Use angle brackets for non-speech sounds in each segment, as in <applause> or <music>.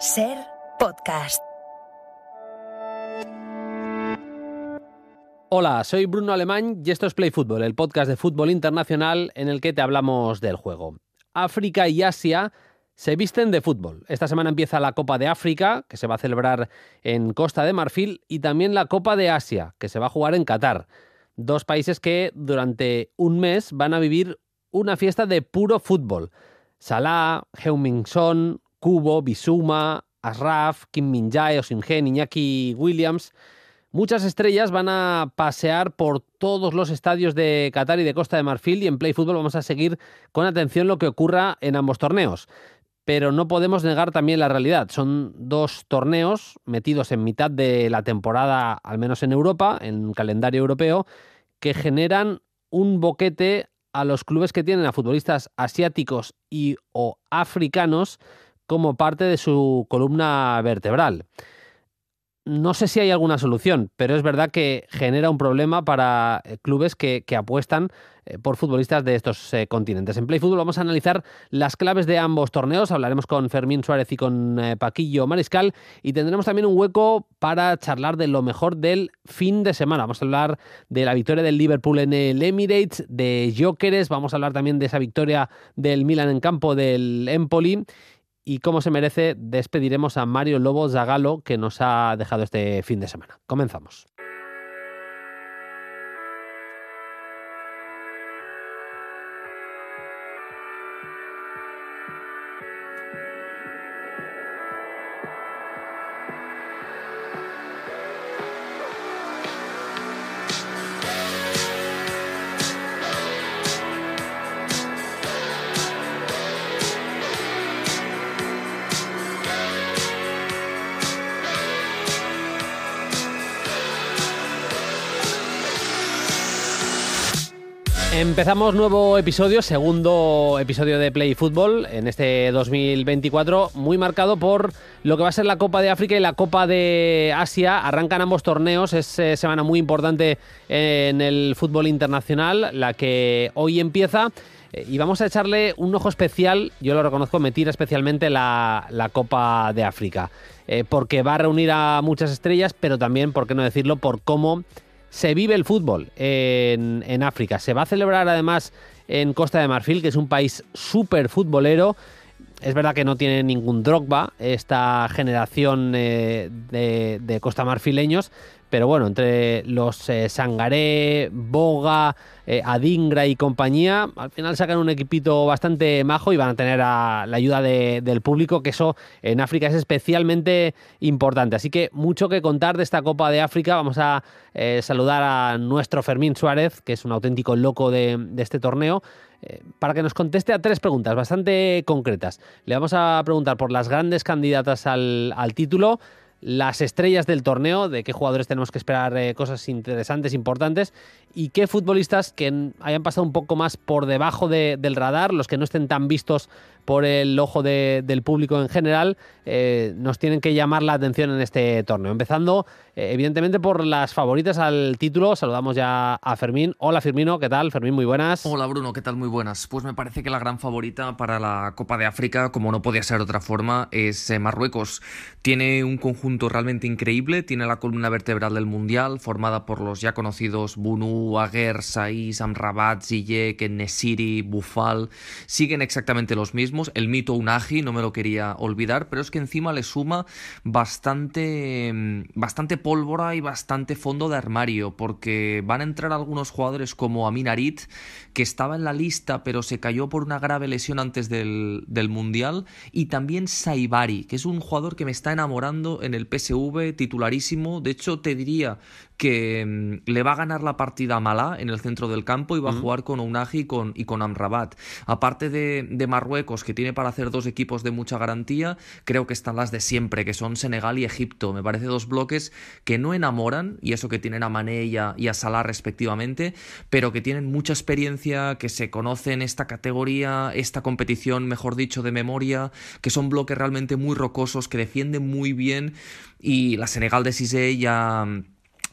Ser podcast. Hola, soy Bruno Alemán y esto es Play Fútbol, el podcast de fútbol internacional en el que te hablamos del juego. África y Asia se visten de fútbol. Esta semana empieza la Copa de África, que se va a celebrar en Costa de Marfil, y también la Copa de Asia, que se va a jugar en Qatar. Dos países que durante un mes van a vivir una fiesta de puro fútbol. Salah, heung Kubo, Bisuma, Asraf, Kim Min Jae, Iñaki Williams. Muchas estrellas van a pasear por todos los estadios de Qatar y de Costa de Marfil y en Play vamos a seguir con atención lo que ocurra en ambos torneos. Pero no podemos negar también la realidad. Son dos torneos metidos en mitad de la temporada, al menos en Europa, en calendario europeo, que generan un boquete a los clubes que tienen a futbolistas asiáticos y o africanos como parte de su columna vertebral. No sé si hay alguna solución, pero es verdad que genera un problema para eh, clubes que, apuestan eh, por futbolistas de estos eh, continentes. En Play Fútbol vamos a analizar las claves de ambos torneos. Hablaremos con Fermín Suárez y con Paquillo Mariscal. Y tendremos también un hueco para charlar de lo mejor del fin de semana. Vamos a hablar de la victoria del Liverpool en el Emirates, de Jokeres. Vamos a hablar también de esa victoria del Milan en campo del Empoli y como se merece, despediremos a Mario Lobo Zagalo que nos ha dejado este fin de semana. Comenzamos. Empezamos nuevo episodio, segundo episodio de Play Fútbol en este 2024, muy marcado por lo que va a ser la Copa de África y la Copa de Asia. Arrancan ambos torneos, es eh, semana muy importante en el fútbol internacional, la que hoy empieza. Eh, y vamos a echarle un ojo especial, yo lo reconozco, me especialmente la, Copa de África, eh, porque va a reunir a muchas estrellas, pero también, por qué no decirlo, por cómo se vive el fútbol en, en África. Se va a celebrar además en Costa de Marfil, que es un país súper futbolero. Es verdad que no tiene ningún Drogba esta generación eh, de, de costamarfileños, pero bueno, entre los eh, Sangaré, Boga, eh, Adingra y compañía, al final sacan un equipito bastante majo y van a tener la ayuda del público, que eso en África es especialmente importante. Así que mucho que contar de esta Copa de África. Vamos a eh, saludar a nuestro Fermín Suárez, que es un auténtico loco de, este torneo para que nos conteste a tres preguntas bastante concretas. Le vamos a preguntar por las grandes candidatas al título, las estrellas del torneo, de qué jugadores tenemos que esperar eh, cosas interesantes, importantes, y qué futbolistas que hayan pasado un poco más por debajo del radar, los que no estén tan vistos por el ojo del público en general, eh, nos tienen que llamar la atención en este torneo. Empezando, eh, evidentemente, por las favoritas al título, saludamos ya a Fermín. Hola Firmino, ¿qué tal? Fermín, muy buenas. Hola Bruno, ¿qué tal? Muy buenas. Pues me parece que la gran favorita para la Copa de África, como no podía ser de otra forma, es Marruecos. Tiene un conjunto realmente increíble. Tiene la columna vertebral del Mundial, formada por los ya conocidos Bunu, Aguer, Saiz, Amrabat, Ziyech, Nesiri, Bufal. Siguen exactamente los mismos. El mito Unagi, no me lo quería olvidar, pero es que encima le suma bastante, mm, bastante pólvora y bastante fondo de armario, porque van a entrar algunos jugadores como Aminarit, que estaba en la lista, pero se cayó por una grave lesión antes del, del Mundial, y también Saibari, que es un jugador que me está enamorando en el el PSV, titularísimo. De hecho, te diría que mm, le va a ganar la partida a Malá en el centro del campo y va a jugar con Ounaji y con, y con Amrabat. Aparte de, Marruecos, que tiene para hacer dos equipos de mucha garantía, creo que están las de siempre, que son Senegal y Egipto. Me parece dos bloques que no enamoran, y eso que tienen a Mané y a, Salah respectivamente, pero que tienen mucha experiencia, que se conocen esta categoría, esta competición, mejor dicho, de memoria, que son bloques realmente muy rocosos, que defienden muy bien, y la Senegal de Cissé ya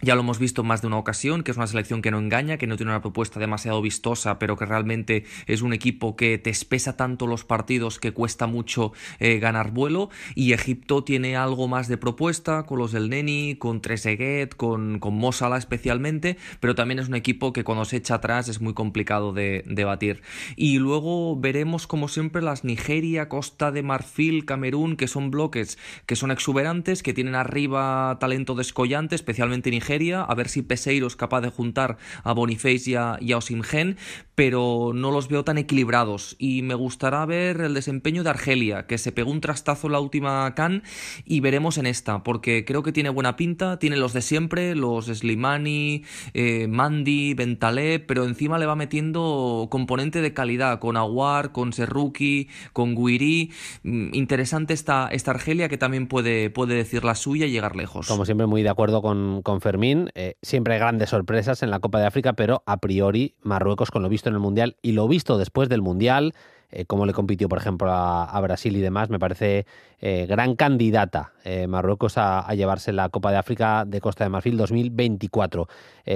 ya lo hemos visto en más de una ocasión, que es una selección que no engaña, que no tiene una propuesta demasiado vistosa, pero que realmente es un equipo que te espesa tanto los partidos que cuesta mucho eh, ganar vuelo. Y Egipto tiene algo más de propuesta con los del Neni, con Trezeguet, con, con especialmente, pero también es un equipo que cuando se echa atrás es muy complicado de, de batir. Y luego veremos, como siempre, las Nigeria, Costa de Marfil, Camerún, que son bloques que son exuberantes, que tienen arriba talento descollante, especialmente Nigeria a ver si Peseiro es capaz de juntar a Boniface y a, Osimgen, pero no los veo tan equilibrados y me gustará ver el desempeño de Argelia, que se pegó un trastazo en la última can y veremos en esta, porque creo que tiene buena pinta, tiene los de siempre, los Slimani, eh, Mandi, Bentalé, pero encima le va metiendo componente de calidad con Aguar, con Serruki, con Guiri. Mm, interesante esta, esta Argelia que también puede, puede decir la suya y llegar lejos. Como siempre, muy de acuerdo con, con Fer eh, siempre hay grandes sorpresas en la Copa de África, pero a priori Marruecos con lo visto en el Mundial y lo visto después del Mundial, eh, como le compitió por ejemplo a, Brasil y demás, me parece eh, gran candidata Marruecos a, a, llevarse la Copa de África de Costa de Marfil 2024.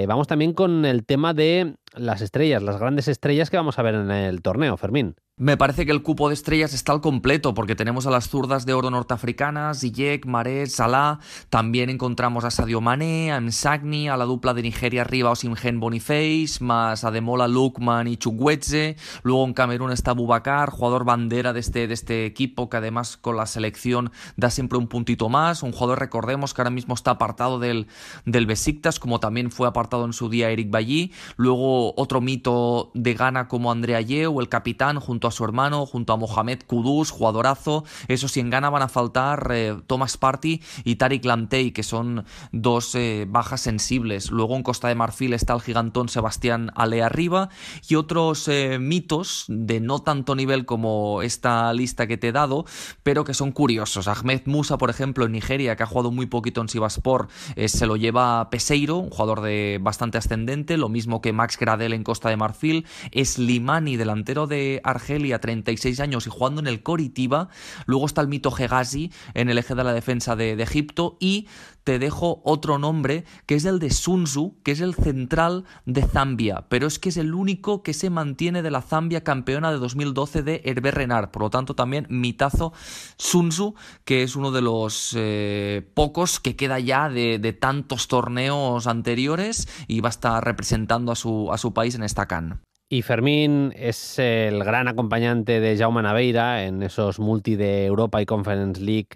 vamos también con el tema de las estrellas, las grandes estrellas que vamos a ver en el torneo, Fermín. Me parece que el cupo de estrellas está al completo, porque tenemos a las zurdas de oro norteafricanas, Ziyech, Maret Salah, también encontramos a Sadio Mané, a Msagni, a la dupla de Nigeria arriba Osimhen Boniface, más a Demola, Lukman y Chukwueze, luego en Camerún está Bubacar, jugador bandera de este, de este equipo, que además con la selección da siempre un puntito más, un jugador, recordemos, que ahora mismo está apartado del, del Besiktas, como también fue apartado en su día Eric Bailly, luego otro, mito de Ghana como Andrea Yeo, el capitán, junto a su hermano, junto a Mohamed Kudus, jugadorazo. Eso sí, en Ghana van a faltar eh, Thomas Party y Tariq Lantey, que son dos eh, bajas sensibles. Luego en Costa de Marfil está el gigantón Sebastián Ale arriba y otros eh, mitos de no tanto nivel como esta lista que te he dado, pero que son curiosos. Ahmed Musa, por ejemplo, en Nigeria, que ha jugado muy poquito en Sivaspor, se lo lleva Peseiro, un jugador de bastante ascendente, lo mismo que Max Graf Adel en Costa de Marfil, es limani delantero de Argelia, 36 años y jugando en el Coritiba, luego está el mito Hegazi en el eje de la defensa de Egipto y te dejo otro nombre, que es el de Sunzu, que es el central de Zambia, pero es que es el único que se mantiene de la Zambia campeona de 2012 de Hervé Renard, por lo tanto también mitazo Sunzu, que es uno de los eh, pocos que queda ya de, tantos torneos anteriores y va a estar representando a su, a su país en esta CAN. Y Fermín es el gran acompañante de Jaume Naveira en esos multi de Europa y Conference League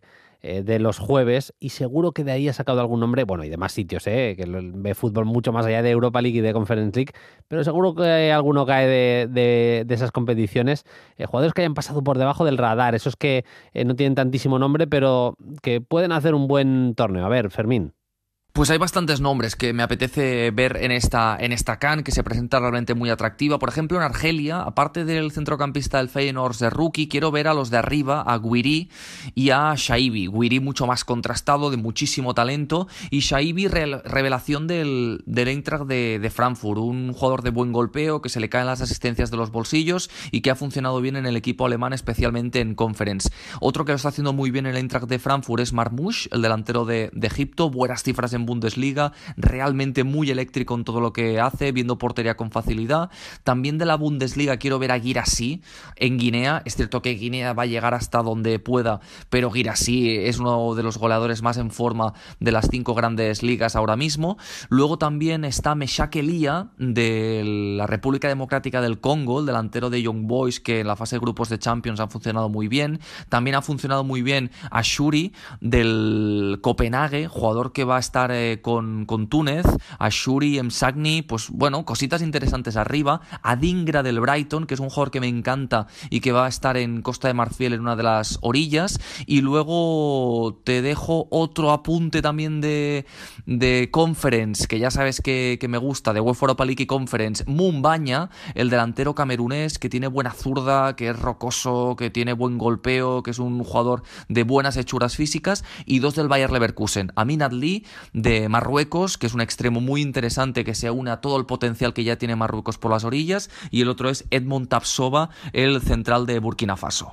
eh, de los jueves y seguro que de ahí ha sacado algún nombre, bueno, y de más sitios, ¿eh? que ve fútbol mucho más allá de Europa League y de Conference League, pero seguro que alguno cae de, esas competiciones. Eh, jugadores que hayan pasado por debajo del radar, esos que eh, no tienen tantísimo nombre, pero que pueden hacer un buen torneo. A ver, Fermín. Pues hay bastantes nombres que me apetece ver en esta, en esta Can, que se presenta realmente muy atractiva. Por ejemplo, en Argelia, aparte del centrocampista del Feyenoord de Rookie, quiero ver a los de arriba, a Guiri y a Shaibi. Guiri mucho más contrastado, de muchísimo talento, y Shaibi revelación del, del Eintracht de, Frankfurt, un jugador de buen golpeo, que se le caen las asistencias de los bolsillos y que ha funcionado bien en el equipo alemán, especialmente en Conference. Otro que lo está haciendo muy bien en el Eintracht de Frankfurt es Marmouche, el delantero de, de Egipto, buenas cifras en Bundesliga, realmente muy eléctrico en todo lo que hace, viendo portería con facilidad. También de la Bundesliga quiero ver a Girassi en Guinea. Es cierto que Guinea va a llegar hasta donde pueda, pero Girassi es uno de los goleadores más en forma de las cinco grandes ligas ahora mismo. Luego también está Meshak Elia de la República Democrática del Congo, el delantero de Young Boys, que en la fase de grupos de Champions ha funcionado muy bien. También ha funcionado muy bien a Shuri del Copenhague, jugador que va a estar eh, con, Túnez, a Shuri, Msagni, pues bueno, cositas interesantes arriba, a Dingra del Brighton, que es un jugador que me encanta y que va a estar en Costa de Marfil en una de las orillas, y luego te dejo otro apunte también de, Conference, que ya sabes que, me gusta, de UEFA Europa League Conference, Mumbaña, el delantero camerunés, que tiene buena zurda, que es rocoso, que tiene buen golpeo, que es un jugador de buenas hechuras físicas, y dos del Bayer Leverkusen, Aminat Lee de Marruecos, que es un extremo muy interesante que se une a todo el potencial que ya tiene Marruecos por las orillas, y el otro es Edmond Tapsova, el central de Burkina Faso.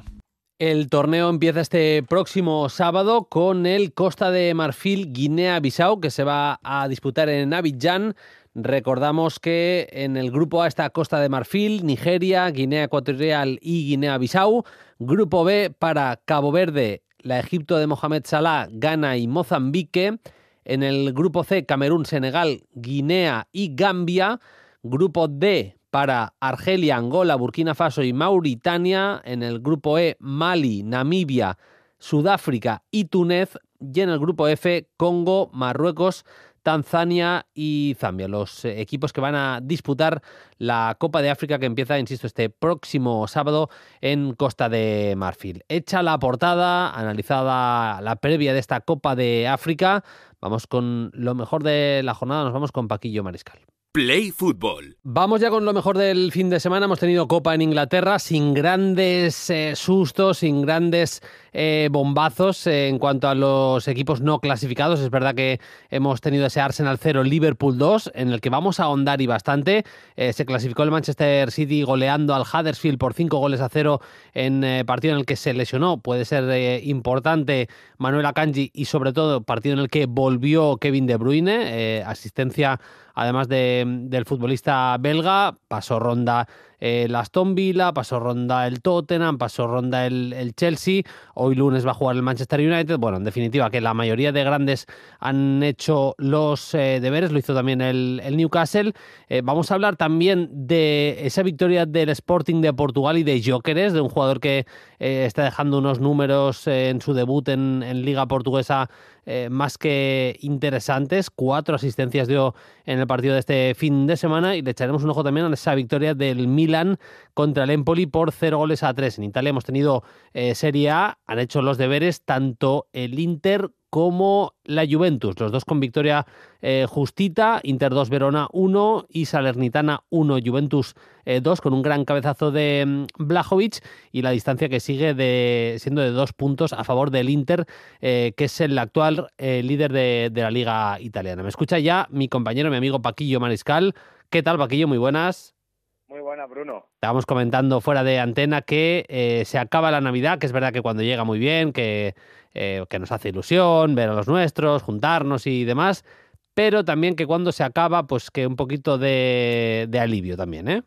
El torneo empieza este próximo sábado con el Costa de Marfil Guinea-Bissau que se va a disputar en Abidjan. Recordamos que en el grupo A está Costa de Marfil, Nigeria, Guinea Ecuatorial y Guinea-Bissau. Grupo B para Cabo Verde, la Egipto de Mohamed Salah, Ghana y Mozambique. En el grupo C, Camerún, Senegal, Guinea y Gambia. Grupo D para Argelia, Angola, Burkina Faso y Mauritania. En el grupo E, Mali, Namibia, Sudáfrica y Túnez. Y en el grupo F, Congo, Marruecos, Tanzania y Zambia, los eh, equipos que van a disputar la Copa de África que empieza, insisto, este próximo sábado en Costa de Marfil. Hecha la portada, analizada la previa de esta Copa de África, vamos con lo mejor de la jornada, nos vamos con Paquillo Mariscal. Play Fútbol. Vamos ya con lo mejor del fin de semana. Hemos tenido Copa en Inglaterra sin grandes eh, sustos, sin grandes eh, bombazos en cuanto a los equipos no clasificados. Es verdad que hemos tenido ese Arsenal 0, Liverpool 2, en el que vamos a ahondar y bastante. Eh, se clasificó el Manchester City goleando al Huddersfield por 5 goles a 0 en eh, partido en el que se lesionó. Puede ser importante Manuel Akanji y sobre todo partido en el que volvió Kevin De Bruyne, asistencia además del futbolista belga, pasó ronda eh, el Aston Villa, pasó ronda el Tottenham, pasó ronda el, Chelsea, hoy lunes va a jugar el Manchester United. Bueno, en definitiva, que la mayoría de grandes han hecho los eh, deberes, lo hizo también el, Newcastle. Eh, vamos a hablar también de esa victoria del Sporting de Portugal y de Jokeres, de un jugador que está dejando unos números en su debut en, en Liga Portuguesa eh, más que interesantes. Cuatro asistencias dio en el partido de este fin de semana y le echaremos un ojo también a esa victoria del Milan contra el Empoli por cero goles a tres. En Italia hemos tenido eh, Serie A, han hecho los deberes tanto el Inter como la Juventus, los dos con victoria eh, justita, Inter 2 Verona 1 y Salernitana 1, Juventus 2 eh, con un gran cabezazo de mm, Blajovic y la distancia que sigue siendo de dos puntos a favor del Inter, eh, que es el actual líder de, de la liga italiana. Me escucha ya mi compañero, mi amigo Paquillo Mariscal. ¿Qué tal, Paquillo? Muy buenas buenas, Bruno. Estábamos comentando fuera de antena que eh, se acaba la Navidad, que es verdad que cuando llega muy bien, que, eh, que nos hace ilusión ver a los nuestros, juntarnos y demás, pero también que cuando se acaba, pues que un poquito de, alivio también, ¿eh?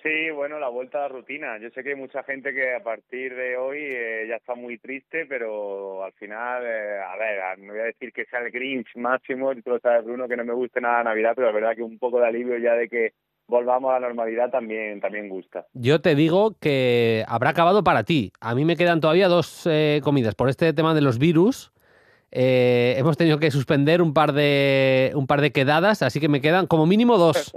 Sí, bueno, la vuelta a la rutina. Yo sé que hay mucha gente que a partir de hoy eh, ya está muy triste, pero al final, a ver, no voy a decir que sea el Grinch máximo, tú lo sabes, Bruno, que no me guste nada Navidad, pero la verdad que un poco de alivio ya de que volvamos a la normalidad también, también gusta. Yo te digo que habrá acabado para ti. A mí me quedan todavía dos eh, comidas. Por este tema de los virus, eh, hemos tenido que suspender un par, de, un par de quedadas, así que me quedan como mínimo dos.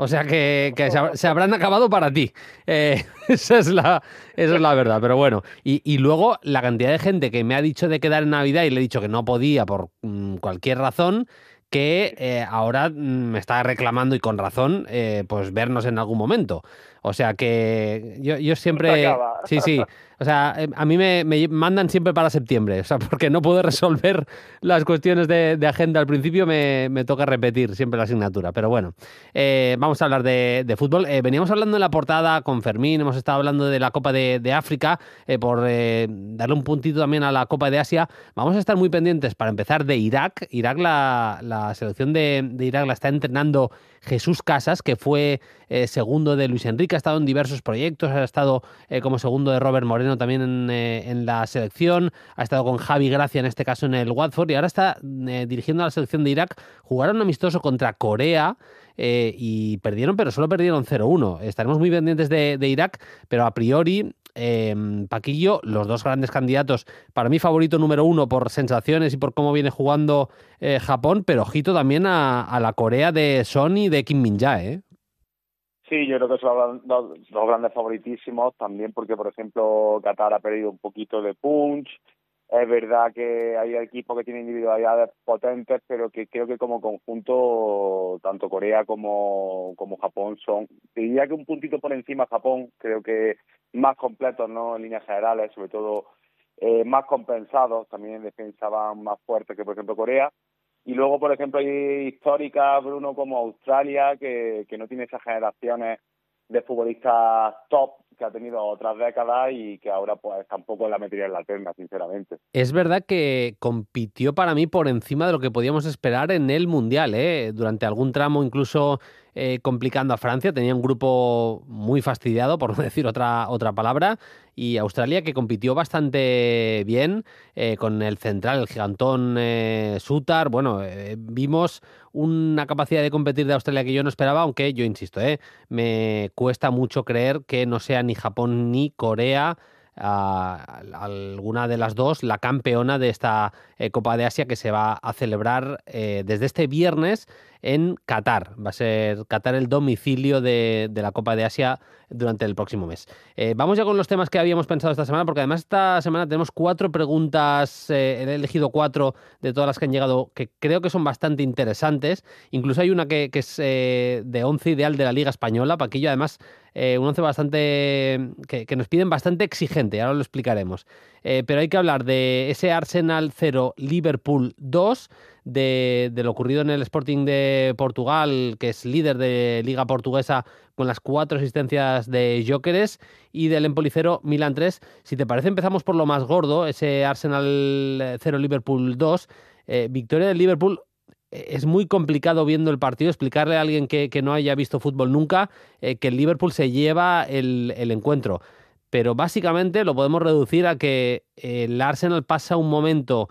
O sea que, se, habrán acabado para ti. Eh, <laughs> esa, es la, esa es la verdad, pero bueno. Y, luego la cantidad de gente que me ha dicho de quedar en Navidad y le he dicho que no podía por mm, cualquier razón que eh, ahora mm, me está reclamando y con razón eh, pues vernos en algún momento. O sea que yo, pues siempre... <laughs> Sí, sí. O sea, eh, a mí me, mandan siempre para septiembre, o sea, <laughs> porque no puedo resolver las cuestiones de, agenda. Al principio me, toca repetir siempre la asignatura, pero bueno, eh, vamos a hablar de, fútbol. Eh, veníamos hablando en la portada con Fermín, hemos estado hablando de la Copa de, África, por darle un puntito también a la Copa de Asia. Vamos a estar muy pendientes para empezar de Irak. Irak, la, la selección de Irak la está entrenando Jesús Casas, que fue eh, segundo de Luis Enrique, ha estado en diversos proyectos, ha estado eh, como segundo de Robert Moreno también eh, en, la selección, ha estado con Javi Gracia en este caso en el Watford y ahora está dirigiendo a la selección de Irak. Jugaron amistoso contra Corea. y perdieron, pero solo perdieron 0-1. Estaremos muy pendientes de, Irak, pero a priori em, Paquillo, los dos grandes candidatos. Para mí, favorito número uno por sensaciones y por cómo viene jugando Japón, pero ojito también a, la Corea de Sony de Kim Min-jae. Sí, yo creo que son los, dos grandes favoritísimos también porque, por ejemplo, Qatar ha perdido un poquito de punch. Es verdad que hay equipos que tienen individualidades potentes, pero que creo que como conjunto, tanto Corea como, como Japón son, diría que un puntito por encima Japón, creo que más completos, ¿no? En líneas generales, sobre todo eh, más compensados, también en defensa van más fuertes que, por ejemplo, Corea. Y luego, por ejemplo, hay históricas, Bruno, como Australia, que, no tiene esas generaciones de futbolistas top que ha tenido otras décadas y que ahora pues tampoco la metería en la terna, sinceramente. Es verdad que compitió para mí por encima de lo que podíamos esperar en el Mundial, ¿eh? durante algún tramo incluso eh, complicando a Francia, tenía un grupo muy fastidiado, por <laughs> no decir otra, otra palabra, y Australia que compitió bastante bien eh, con el central, el gigantón eh, Sutar. Bueno, vimos una capacidad de competir de Australia que yo no esperaba, aunque yo insisto, me cuesta mucho creer que no sea ni Japón ni Corea. alguna de las dos, la campeona de esta Copa de Asia que se va a celebrar desde este viernes en Qatar. Va a ser Qatar el domicilio de, la Copa de Asia durante el próximo mes. Eh, vamos ya con los temas que habíamos pensado esta semana, porque además esta semana tenemos cuatro preguntas, eh, he elegido cuatro de todas las que han llegado, que creo que son bastante interesantes. Incluso hay una que, es eh, de once ideal de la Liga Española, Paquillo, además un once bastante que, nos piden bastante exigente, ahora lo explicaremos. pero hay que hablar de ese Arsenal 0 Liverpool 2, de, lo ocurrido en el Sporting de Portugal, que es líder de Liga Portuguesa con las cuatro asistencias de Jokeres, y del Empolicero Milan 3. Si te parece, empezamos por lo más gordo, ese Arsenal 0 eh, Liverpool 2. Eh, victoria del Liverpool eh, es muy complicado viendo el partido explicarle a alguien que, no haya visto fútbol nunca que el Liverpool se lleva el, el, encuentro. Pero básicamente lo podemos reducir a que el Arsenal pasa un momento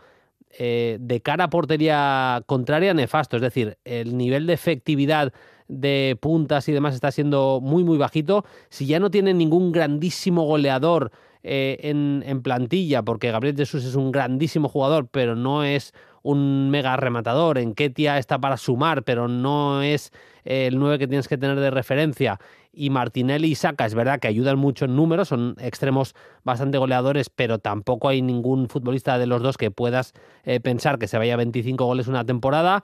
eh, de cara a portería contraria nefasto. Es decir, el nivel de efectividad de puntas y demás está siendo muy, muy bajito. Si ya no tiene ningún grandísimo goleador eh, en, plantilla, porque Gabriel Jesús es un grandísimo jugador, pero no es un mega rematador. En Ketia está para sumar, pero no es eh, el 9 que tienes que tener de referencia y Martinelli y Saka. Es verdad que ayudan mucho en números, son extremos bastante goleadores, pero tampoco hay ningún futbolista de los dos que puedas eh, pensar que se vaya 25 goles una temporada.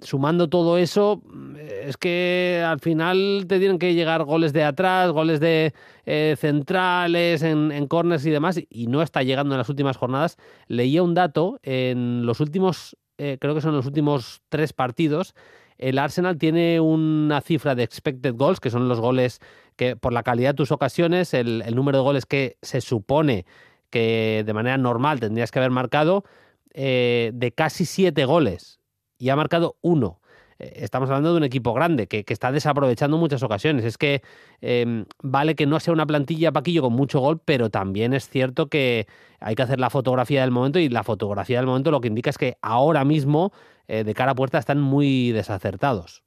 Sumando todo eso, mm, es que al final te tienen que llegar goles de atrás, goles de eh, centrales, en, corners y demás, y no está llegando en las últimas jornadas. Leía un dato en los últimos, eh, creo que son los últimos tres partidos, el Arsenal tiene una cifra de expected goals, que son los goles que por la calidad de tus ocasiones, el, número de goles que se supone que de manera normal tendrías que haber marcado, eh, de casi siete goles y ha marcado uno. Eh, estamos hablando de un equipo grande que, está desaprovechando muchas ocasiones. Es que em, vale que no sea una plantilla paquillo con mucho gol, pero también es cierto que hay que hacer la fotografía del momento y la fotografía del momento lo que indica es que ahora mismo eh, de cara a puerta están muy desacertados.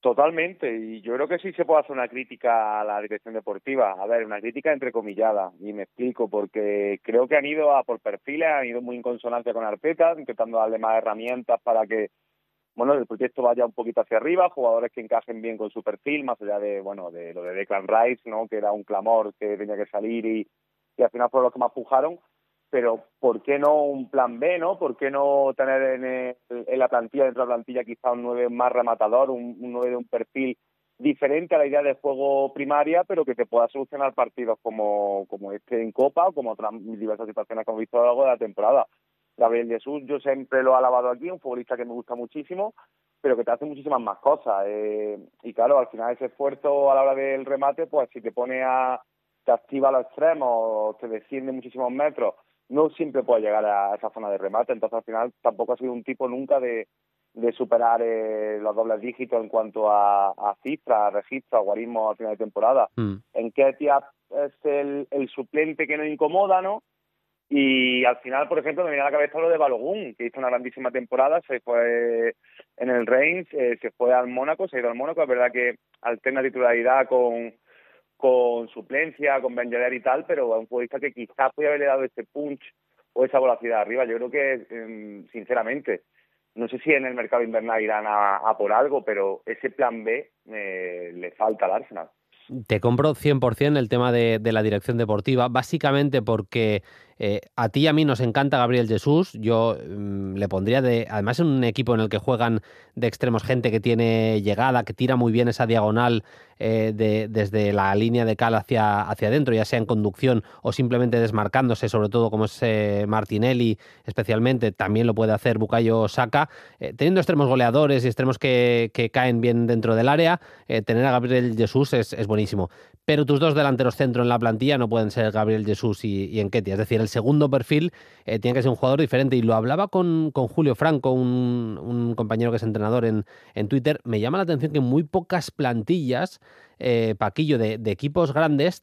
Totalmente, y yo creo que sí se puede hacer una crítica a la dirección deportiva, a ver, una crítica entrecomillada, y me explico, porque creo que han ido a por perfiles, han ido muy en consonancia con Arteta, intentando darle más herramientas para que bueno, el proyecto vaya un poquito hacia arriba, jugadores que encajen bien con su perfil, más allá de, bueno, de lo de Declan Rice, ¿no? Que era un clamor que tenía que salir y, al final fueron los que más pujaron. Pero, ¿por qué no un plan B, no? ¿Por qué no tener en, en la plantilla, dentro de la plantilla, quizá un 9 más rematador, un, nueve 9 de un perfil diferente a la idea de juego primaria, pero que te pueda solucionar partidos como, como este en Copa o como otras diversas situaciones que hemos visto a largo de la temporada. Gabriel Jesús, yo siempre lo he alabado aquí, un futbolista que me gusta muchísimo, pero que te hace muchísimas más cosas. Eh, y claro, al final ese esfuerzo a la hora del remate, pues si te pone a, te activa a los extremos, te desciende muchísimos metros, no siempre puede llegar a esa zona de remate. Entonces al final tampoco ha sido un tipo nunca de, de superar eh, los dobles dígitos en cuanto a, cifras, a registros, a guarismos al final de temporada. Mm. En Ketia es el, suplente que nos incomoda, ¿no? Y al final, por ejemplo, me viene a la cabeza lo de Balogun, que hizo una grandísima temporada, se fue en el Reigns eh, se fue al Mónaco, se ha ido al Mónaco, es verdad que alterna titularidad con, con suplencia, con Benjader y tal, pero a un futbolista que quizás podía haberle dado ese punch o esa velocidad arriba. Yo creo que, em, sinceramente, no sé si en el mercado invernal irán a, por algo, pero ese plan B eh, le falta al Arsenal. Te compro 100% el tema de la dirección deportiva, básicamente porque eh, a ti y a mí nos encanta Gabriel Jesús. Yo mm, le pondría de. Además, en un equipo en el que juegan de extremos gente que tiene llegada, que tira muy bien esa diagonal eh, desde la línea de cal hacia, hacia adentro, ya sea en conducción o simplemente desmarcándose, sobre todo como es eh, Martinelli, especialmente. También lo puede hacer Bucayo Saca. teniendo extremos goleadores y extremos que, caen bien dentro del área, tener a Gabriel Jesús es, es buenísimo pero tus dos delanteros centro en la plantilla no pueden ser Gabriel Jesús y, y Enquetia. Es decir, el segundo perfil eh, tiene que ser un jugador diferente. Y lo hablaba con, con Julio Franco, un, compañero que es entrenador en, en, Twitter. Me llama la atención que muy pocas plantillas, eh, Paquillo, de, equipos grandes,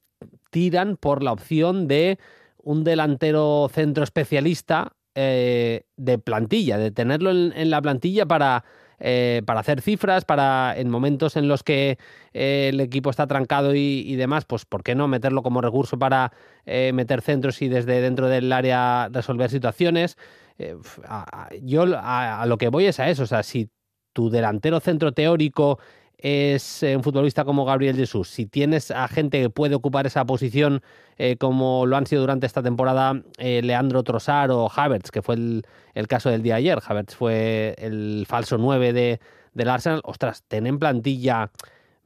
tiran por la opción de un delantero centro especialista eh, de plantilla, de tenerlo en, la plantilla para eh, para hacer cifras, para en momentos en los que eh, el equipo está trancado y, demás, pues ¿por qué no meterlo como recurso para eh, meter centros y desde dentro del área resolver situaciones? yo a, lo que voy es a eso, o sea, si tu delantero centro teórico es eh, un futbolista como Gabriel Jesús, si tienes a gente que puede ocupar esa posición eh, como lo han sido durante esta temporada eh, Leandro Trossard o Havertz, que fue el, caso del día ayer, Havertz fue el falso 9 de, del Arsenal, ostras, tener plantilla,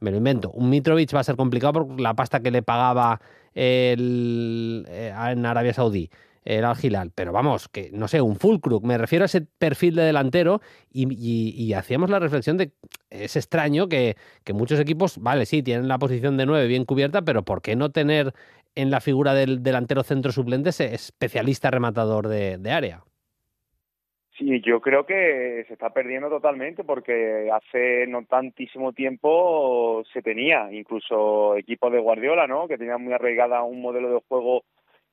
me lo invento, un Mitrovic va a ser complicado por la pasta que le pagaba el, en Arabia Saudí. Era Al pero vamos, que no sé, un full crook, me refiero a ese perfil de delantero y, hacíamos la reflexión de es extraño que, muchos equipos, vale, sí, tienen la posición de 9 bien cubierta, pero ¿por qué no tener en la figura del delantero centro suplente ese especialista rematador de, área? Sí, yo creo que se está perdiendo totalmente porque hace no tantísimo tiempo se tenía, incluso equipos de Guardiola, ¿no? Que tenían muy arraigada un modelo de juego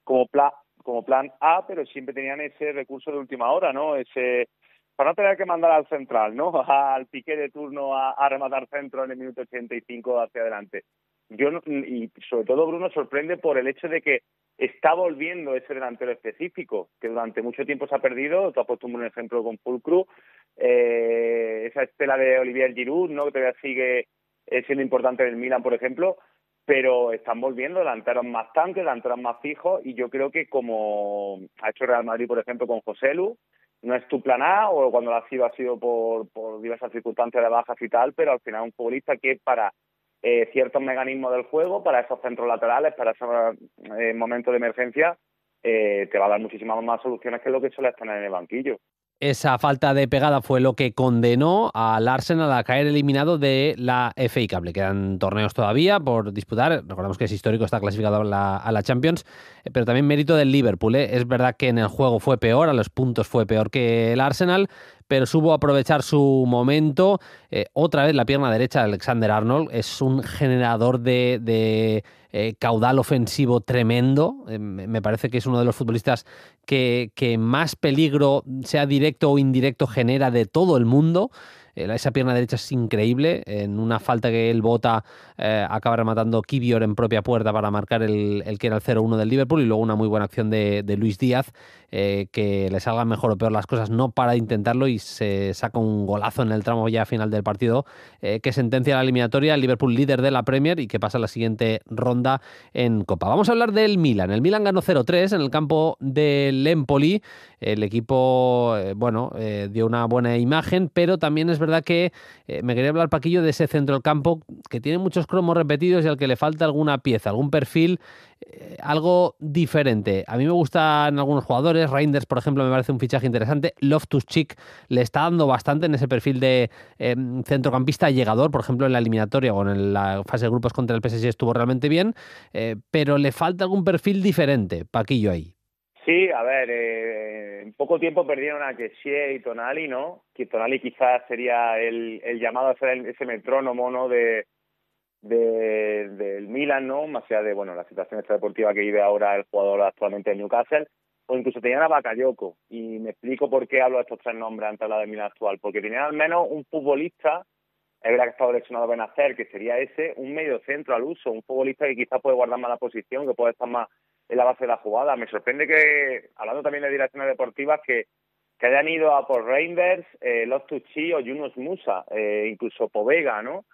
como, pla como plan A, pero siempre tenían ese recurso de última hora, ¿no? Ese para no tener que mandar al central, ¿no? <laughs> Al pique de turno a, rematar centro en el minuto 85 hacia adelante. Yo y sobre todo Bruno sorprende por el hecho de que está volviendo ese delantero específico que durante mucho tiempo se ha perdido. Te puesto un ejemplo con Fulcru, eh, esa estela de Olivier Giroud, ¿no? Que todavía sigue eh, siendo importante en el Milan, por ejemplo pero están volviendo, lanzaron más tanques, lanzaron más fijos y yo creo que como ha hecho Real Madrid, por ejemplo, con José Lu, no es tu plan A o cuando lo ha sido ha sido por, diversas circunstancias de bajas y tal, pero al final un futbolista que para eh, ciertos mecanismos del juego, para esos centros laterales, para esos eh, momentos de emergencia, eh, te va a dar muchísimas más soluciones que lo que suele estar en el banquillo esa falta de pegada fue lo que condenó al Arsenal a caer eliminado de la FA Cup. quedan torneos todavía por disputar. Recordamos que es histórico, está clasificado a la, Champions, eh, pero también mérito del Liverpool. Eh. Es verdad que en el juego fue peor, a los puntos fue peor que el Arsenal, pero supo aprovechar su momento. Eh, otra vez la pierna derecha de Alexander Arnold es un generador de eh, caudal ofensivo tremendo. Eh, me parece que es uno de los futbolistas que más peligro, sea directo o indirecto, genera de todo el mundo. Eh, esa pierna derecha es increíble. En una falta que él bota, eh, acaba rematando Kivior en propia puerta para marcar el, que era el 0-1 del Liverpool. Y luego una muy buena acción de, Luis Díaz, eh, que le salgan mejor o peor las cosas, no para intentarlo y se saca un golazo en el tramo ya final del partido que sentencia la eliminatoria. El Liverpool líder de la Premier y que pasa a la siguiente ronda en Copa. Vamos a hablar del Milan. El Milan ganó 0-3 en el campo del Empoli. El equipo, bueno, dio una buena imagen, pero también es verdad que eh, me quería hablar, Paquillo, de ese centro del campo que tiene muchos cromos repetidos y al que le falta alguna pieza, algún perfil, eh, algo diferente. A mí me gustan algunos jugadores, Reinders, por ejemplo, me parece un fichaje interesante. Loftus Chick le está dando bastante en ese perfil de em, centrocampista llegador, por ejemplo, en la eliminatoria o en la fase de grupos contra el PSG estuvo realmente bien, eh, pero le falta algún perfil diferente, Paquillo, ahí. Sí, a ver, eh, en poco tiempo perdieron a Kessie y Tonali, ¿no? Que Tonali quizás sería el, el llamado a ser ese metrónomo, ¿no? De, del Milan, ¿no? Más allá de, bueno, la situación extradeportiva que vive ahora el jugador actualmente en Newcastle, o incluso tenían a Bakayoko. Y me explico por qué hablo de estos tres nombres antes de hablar de Milan actual. Porque tenían al menos un futbolista, es verdad que estaba lesionado Benacer, que sería ese, un medio centro al uso, un futbolista que quizás puede guardar más la posición, que puede estar más en la base de la jugada. Me sorprende que, hablando también de direcciones deportivas, que, hayan ido a por Reinders, eh, Los o Junos Musa, eh, incluso Povega, ¿no?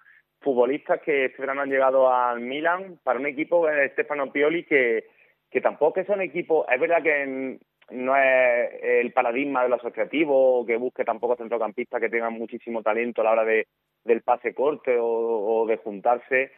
Futbolistas que este verano han llegado al Milan para un equipo eh, de Stefano Pioli que, que tampoco es un equipo, es verdad que no es el paradigma del asociativo que busque tampoco centrocampistas que tengan muchísimo talento a la hora de, del pase corte o de juntarse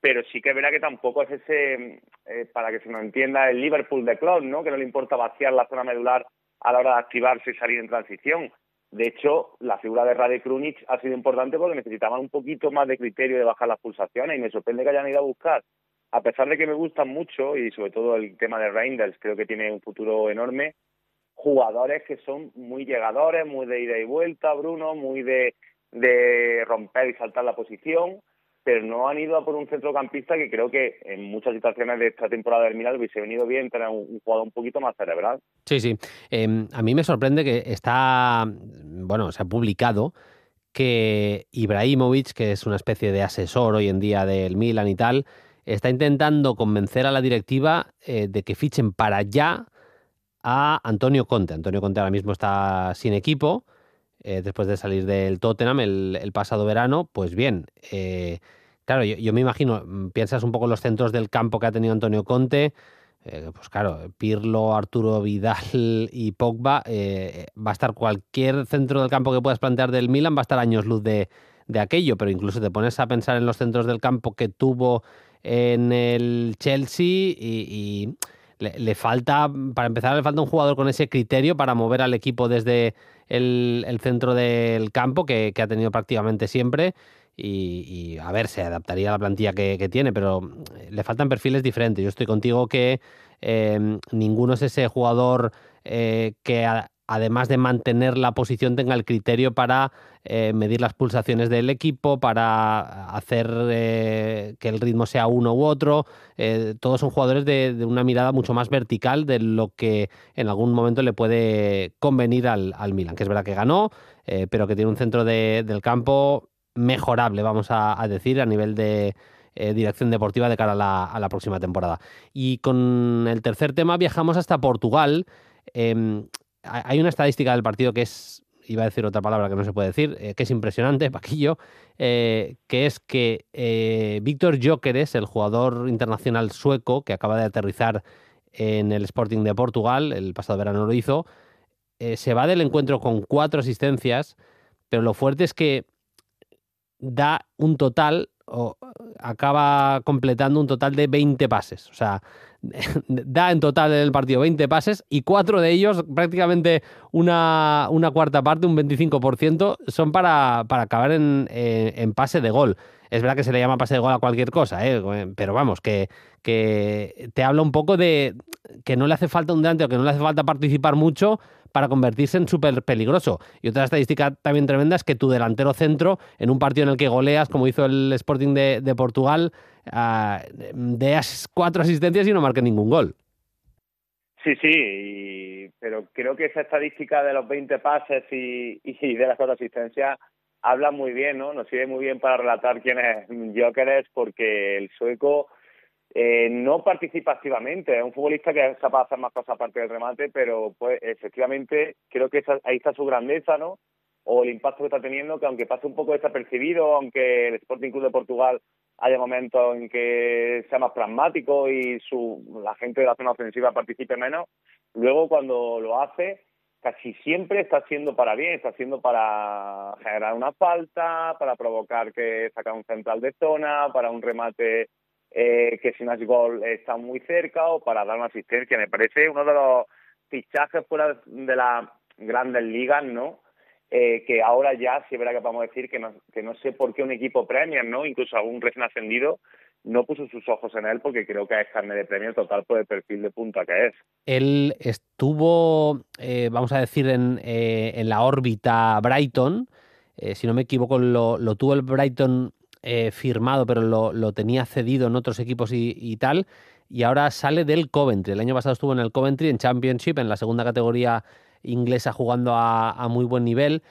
pero sí que verá que tampoco es ese, eh, para que se nos entienda, el Liverpool de Klopp, ¿no? Que no le importa vaciar la zona medular a la hora de activarse y salir en transición. De hecho, la figura de Rade Krunic ha sido importante porque necesitaban un poquito más de criterio de bajar las pulsaciones y me sorprende que hayan ido a buscar. A pesar de que me gustan mucho y sobre todo el tema de Reinders, creo que tiene un futuro enorme, jugadores que son muy llegadores, muy de ida y vuelta, Bruno, muy de, de romper y saltar la posición pero no han ido a por un centrocampista que creo que en muchas situaciones de esta temporada del Milan hubiese venido bien tener un, jugador un poquito más cerebral. Sí, sí. Em, a mí me sorprende que está, bueno, se ha publicado que Ibrahimovic, que es una especie de asesor hoy en día del Milan y tal, está intentando convencer a la directiva eh, de que fichen para allá a Antonio Conte. Antonio Conte ahora mismo está sin equipo eh, después de salir del Tottenham el, pasado verano, pues bien. Eh, claro, yo, me imagino, mm, piensas un poco en los centros del campo que ha tenido Antonio Conte, eh, pues claro, Pirlo, Arturo Vidal <laughs> y Pogba, va a estar cualquier centro del campo que puedas plantear del Milan, va a estar años luz de, aquello, pero incluso te pones a pensar en los centros del campo que tuvo en el Chelsea y le, falta, para empezar, le falta un jugador con ese criterio para mover al equipo desde el, centro del campo, que, ha tenido prácticamente siempre. Y, a ver, se adaptaría a la plantilla que, tiene, pero eh, le faltan perfiles diferentes. Yo estoy contigo que eh, ninguno es ese jugador eh, que además de mantener la posición, tenga el criterio para eh, medir las pulsaciones del equipo, para hacer eh, que el ritmo sea uno u otro. Eh, todos son jugadores de, una mirada mucho más vertical de lo que en algún momento le puede convenir al, al Milan, que es verdad que ganó, pero que tiene un centro del campo mejorable, vamos a, decir, a nivel de, dirección deportiva de cara a la, próxima temporada. Y con el tercer tema viajamos hasta Portugal. Em, hay una estadística del partido que es, iba a decir otra palabra que no se puede decir, eh, que es impresionante, <laughs> Paquillo, eh, que es que eh, Víctor es el jugador internacional sueco que acaba de aterrizar en el Sporting de Portugal, el pasado verano lo hizo, se va del encuentro con cuatro asistencias, pero lo fuerte es que da un total o acaba completando un total de 20 pases. O sea, <laughs> da en total en el partido 20 pases y cuatro de ellos, prácticamente una, cuarta parte, un 25%, son para, para acabar en, pase de gol. Es verdad que se le llama pase de gol a cualquier cosa, ¿eh? pero vamos, que, que te habla un poco de que no le hace falta un delante o que no le hace falta participar mucho para convertirse en súper peligroso. Y otra estadística también tremenda es que tu delantero centro, en un partido en el que goleas, como hizo el Sporting de, Portugal, ah, deas cuatro asistencias y no marque ningún gol. Sí, sí, y, pero creo que esa estadística de los 20 pases y, de las cuatro asistencias habla muy bien, ¿no? Nos sirve muy bien para relatar quién es Joker, porque el sueco eh, no participa activamente, es un futbolista que es capaz de hacer más cosas aparte del remate, pero pues efectivamente creo que ahí está su grandeza, ¿no? O el impacto que está teniendo, que aunque pase un poco desapercibido, aunque el Sporting Club de Portugal haya momentos en que sea más pragmático y su, la gente de la zona ofensiva participe menos, luego cuando lo hace casi siempre está haciendo para bien, está haciendo para generar una falta, para provocar que saca un central de zona, para un remate eh, que si no gol está muy cerca o para dar una asistencia. Me parece uno de los fichajes fuera de las grandes ligas, ¿no? Eh, que ahora ya si es verdad que podemos decir que no, que no sé por qué un equipo Premier, ¿no? Incluso algún recién ascendido no puso sus ojos en él porque creo que es carne de premio total por el perfil de punta que es. Él estuvo, eh, vamos a decir, en, en la órbita Brighton. si no me equivoco, lo tuvo el Brighton eh, firmado, pero lo, tenía cedido en otros equipos y, tal. Y ahora sale del Coventry. El año pasado estuvo en el Coventry, en Championship, en la segunda categoría inglesa, jugando a, muy buen nivel.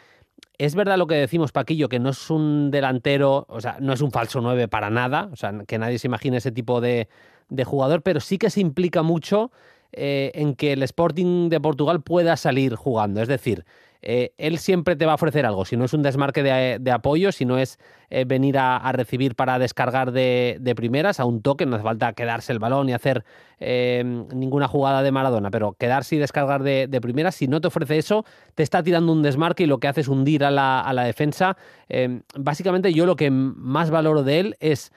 Es verdad lo que decimos, Paquillo, que no es un delantero, o sea, no es un falso 9 para nada, o sea, que nadie se imagine ese tipo de, jugador, pero sí que se implica mucho eh, en que el Sporting de Portugal pueda salir jugando. Es decir, eh, él siempre te va a ofrecer algo. Si no es un desmarque de, apoyo, si no es eh, venir a, recibir para descargar de, primeras, a un toque, no hace falta quedarse el balón y hacer eh, ninguna jugada de Maradona, pero quedarse y descargar de, primeras, si no te ofrece eso, te está tirando un desmarque y lo que hace es hundir a la, a la defensa. básicamente yo lo que más valoro de él es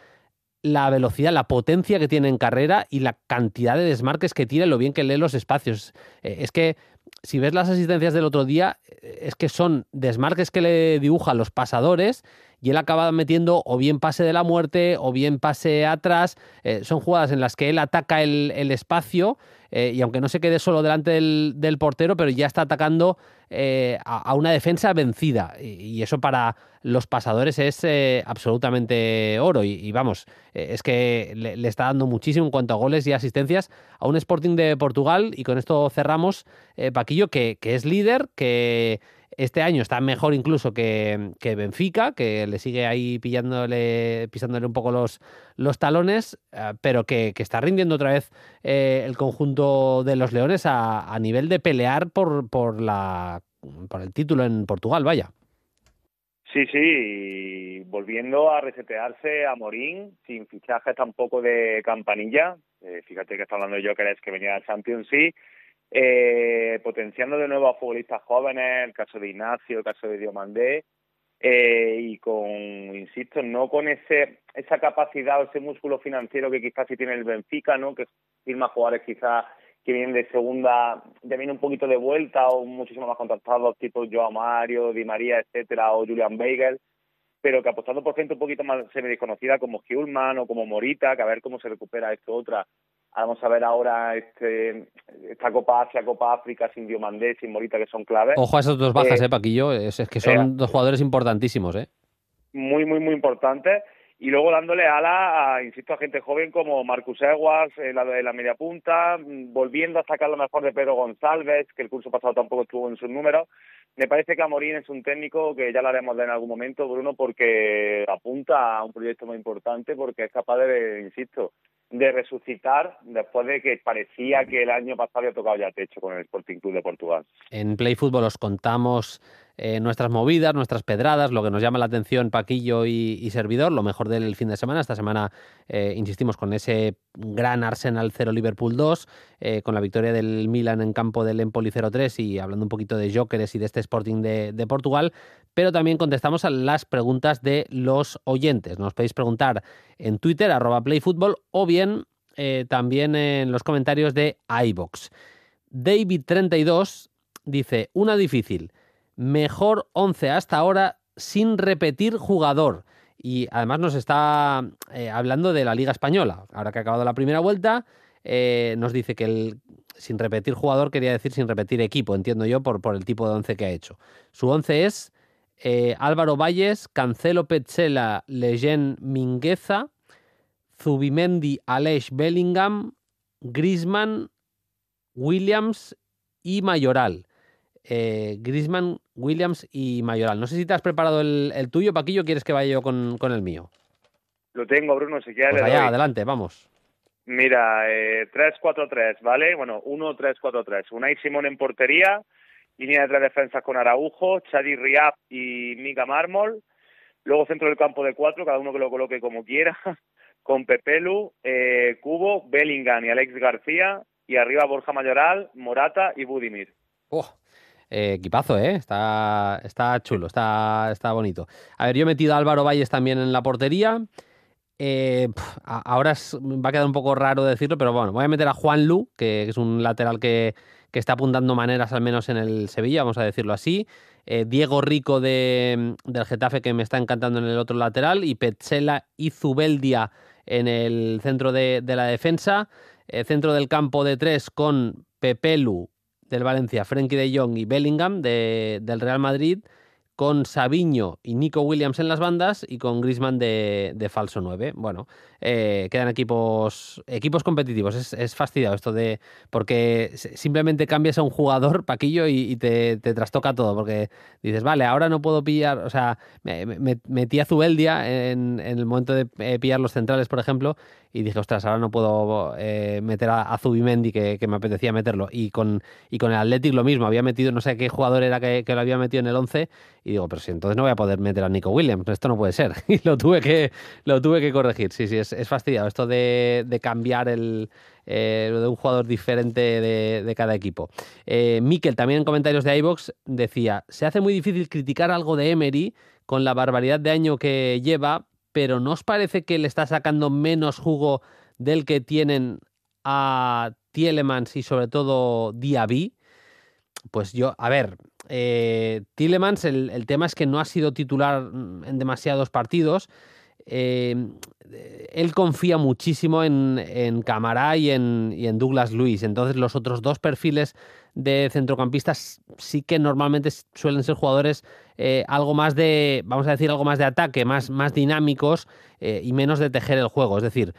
la velocidad, la potencia que tiene en carrera y la cantidad de desmarques que tiene, lo bien que lee los espacios. es que si ves las asistencias del otro día, eh, es que son desmarques que le dibujan los pasadores y él acaba metiendo o bien pase de la muerte o bien pase atrás. Eh, son jugadas en las que él ataca el, espacio eh, y aunque no se quede solo delante del portero, pero ya está atacando eh, a, una defensa vencida. Y, eso para los pasadores es eh, absolutamente oro. Y, vamos, eh, es que le, está dando muchísimo en cuanto a goles y asistencias a un Sporting de Portugal. Y con esto cerramos, Paquillo, que, que es líder, que este año está mejor incluso que, Benfica, que le sigue ahí pillándole, pisándole un poco los, los talones, eh, pero que, está rindiendo otra vez eh, el conjunto de los Leones a, nivel de pelear por, por, la, por el título en Portugal, vaya. Sí, sí, y volviendo a resetearse a Morín, sin fichaje tampoco de campanilla. Eh, fíjate que está hablando yo que que venía al Champions, sí eh, potenciando de nuevo a futbolistas jóvenes, el caso de Ignacio, el caso de Diomandé, eh, y con, insisto, no con ese, esa capacidad o ese músculo financiero que quizás sí tiene el Benfica, ¿no? que firma jugadores quizás que vienen de segunda, que vienen un poquito de vuelta o muchísimo más contactados, tipo Joao Mario, Di María, etcétera, o Julian Bagel, pero que apostando por gente un poquito más semi desconocida como Gilman o como Morita, que a ver cómo se recupera esto otra, Vamos a ver ahora este, esta Copa Asia, Copa África, sin Diomandé, sin Morita, que son claves. Ojo a esas dos bajas, eh, eh Paquillo. Es, que son eh, dos jugadores importantísimos, ¿eh? Muy, muy, muy importantes. Y luego dándole ala, a, insisto, a gente joven como Marcus Eguas, eh, la de la media punta, mm, volviendo a sacar lo mejor de Pedro González, que el curso pasado tampoco estuvo en sus números. Me parece que Amorín es un técnico que ya lo haremos de en algún momento, Bruno, porque apunta a un proyecto muy importante, porque es capaz de, insisto, de resucitar después de que parecía que el año pasado había tocado ya techo con el Sporting Club de Portugal. En Play fútbol os contamos eh, nuestras movidas, nuestras pedradas, lo que nos llama la atención Paquillo y, servidor, lo mejor del fin de semana. Esta semana eh, insistimos con ese gran Arsenal 0 Liverpool 2, eh, con la victoria del Milan en campo del Empoli 0-3 y hablando un poquito de Jokers y de este Sporting de, Portugal, pero también contestamos a las preguntas de los oyentes. Nos podéis preguntar en Twitter, arroba playfutbol, o bien también en los comentarios de iBox. David32 dice, una difícil mejor 11 hasta ahora sin repetir jugador. Y además nos está eh, hablando de la Liga Española. Ahora que ha acabado la primera vuelta, eh, nos dice que el, sin repetir jugador quería decir sin repetir equipo, entiendo yo, por, por el tipo de 11 que ha hecho. Su 11 es eh, Álvaro Valles, Cancelo Pechela, Leyen Mingueza, Zubimendi, alex Bellingham, Grisman, Williams y Mayoral. Grisman Williams y Mayoral. No sé si te has preparado el, tuyo, Paquillo, ¿quieres que vaya yo con, el mío? Lo tengo, Bruno, si quieres. Pues allá, adelante, vamos. Mira, eh, 3-4-3, ¿vale? Bueno, 1-3-4-3. Unai Simón en portería, línea de tres defensas con Araujo, Chadi Riap y Miga Mármol. Luego centro del campo de cuatro, cada uno que lo coloque como quiera, <laughs> con Pepelu, eh, Cubo, Bellingham y Alex García. Y arriba Borja Mayoral, Morata y Budimir. Oh, eh, equipazo, ¿eh? Está, está chulo, está, está bonito. A ver, yo he metido a Álvaro Valles también en la portería. Eh, ahora va a quedar un poco raro decirlo, pero bueno, voy a meter a Juan Lu, que, es un lateral que, está apuntando maneras, al menos en el Sevilla, vamos a decirlo así. Diego Rico del Getafe, que me está encantando en el otro lateral. Y Petzela y Zubeldia en el centro de, la defensa. centro del campo de tres con Pepelu, del Valencia, Frenkie de Jong y Bellingham de, del Real Madrid, con Sabiño y Nico Williams en las bandas y con Grisman de, de falso 9. Bueno, eh, quedan equipos, equipos competitivos. Es, es fastidiado esto de. Porque simplemente cambias a un jugador, <laughs> Paquillo, y, te, trastoca todo. Porque dices, vale, ahora no puedo pillar. O sea, me, metí a Zubeldia en, el momento de eh, pillar los centrales, por ejemplo, y dije, ostras, ahora no puedo eh, meter a, Zubimendi, que, me apetecía meterlo. Y con, y con el Athletic lo mismo. Había metido, no sé qué jugador era que, lo había metido en el 11, y digo, pero si entonces no voy a poder meter a Nico Williams, esto no puede ser. <laughs> Y lo tuve que, lo tuve que corregir. Sí, sí, es es, fastidiado esto de, cambiar el, eh, de un jugador diferente de, cada equipo. Eh, Mikel también en comentarios de iBox decía: Se hace muy difícil criticar algo de Emery con la barbaridad de año que lleva, pero ¿no os parece que le está sacando menos jugo del que tienen a Tielemans y sobre todo Diaby? Pues yo, a ver, eh, Tielemans, el, el tema es que no ha sido titular en demasiados partidos. Eh, él confía muchísimo en, en Camará y en, en, Douglas Luis. Entonces, los otros dos perfiles de centrocampistas sí que normalmente suelen ser jugadores eh, algo más de, vamos a decir, algo más de ataque, más, más dinámicos eh, y menos de tejer el juego. Es decir,